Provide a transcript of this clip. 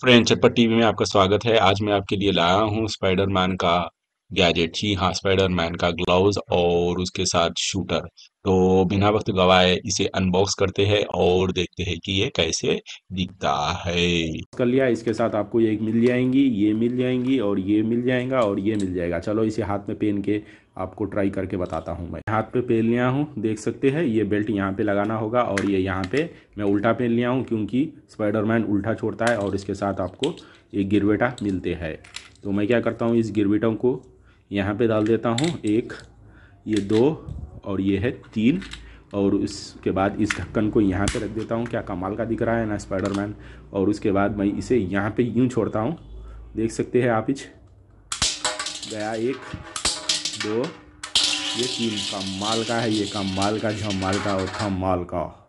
friends चटपट TV में आपका स्वागत है आज मैं आपके लिए लाया हूँ स्पाइडरमैन का गैजेट जी हाँ स्पाइडर मैन का ग्लव्स और उसके साथ शूटर तो बिना वक्त गवाए इसे अनबॉक्स करते हैं और देखते हैं कि ये कैसे दिखता है कर लिया इसके साथ आपको ये मिल जाएंगी ये मिल जाएंगी और ये मिल जाएगा और ये मिल जाएगा चलो इसे हाथ में पहन के आपको ट्राई करके बताता हूँ मैं हाथ पे पहन लिया हूँ देख सकते हैं ये बेल्ट यहाँ पे लगाना होगा और ये यहाँ पे मैं उल्टा पहन लिया हूँ क्योंकि स्पाइडरमैन उल्टा छोड़ता है और इसके साथ आपको एक गिरवेटा मिलते हैं तो मैं क्या करता हूँ इस गिरवेटों को यहाँ पे डाल देता हूँ एक ये दो और ये है तीन और उसके बाद इस ढक्कन को यहाँ पे रख देता हूँ क्या कमाल का दिख रहा है ना स्पाइडरमैन और उसके बाद मैं इसे यहाँ पे यूँ छोड़ता हूँ देख सकते हैं आप इच गया एक दो ये तीन कमाल का है ये कमाल का झमाल का और कमाल का